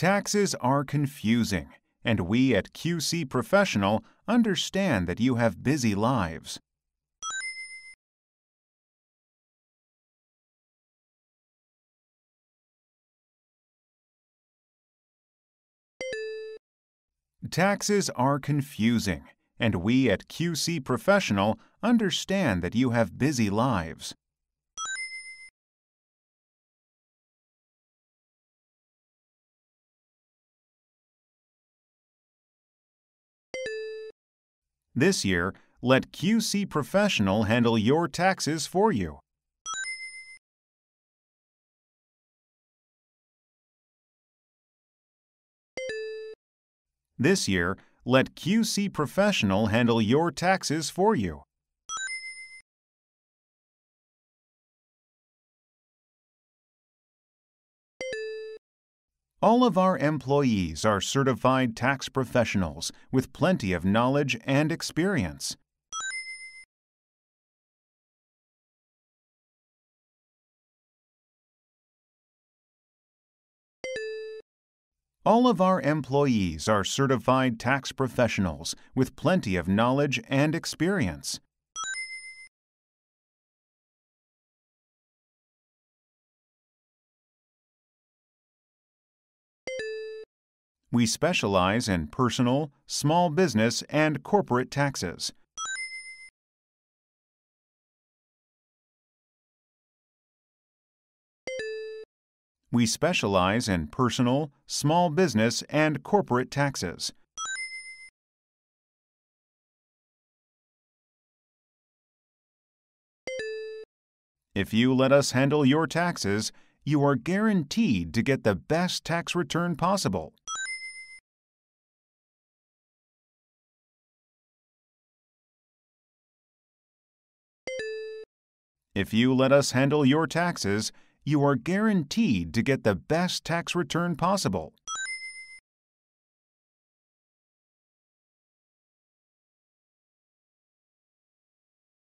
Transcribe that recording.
Taxes are confusing, and we at QC Professional understand that you have busy lives. Taxes are confusing, and we at QC Professional understand that you have busy lives. This year, let QC Professional handle your taxes for you. This year, let QC Professional handle your taxes for you. All of our employees are certified tax professionals with plenty of knowledge and experience. All of our employees are certified tax professionals with plenty of knowledge and experience. We specialize in personal, small business, and corporate taxes. We specialize in personal, small business, and corporate taxes. If you let us handle your taxes, you are guaranteed to get the best tax return possible. If you let us handle your taxes, you are guaranteed to get the best tax return possible.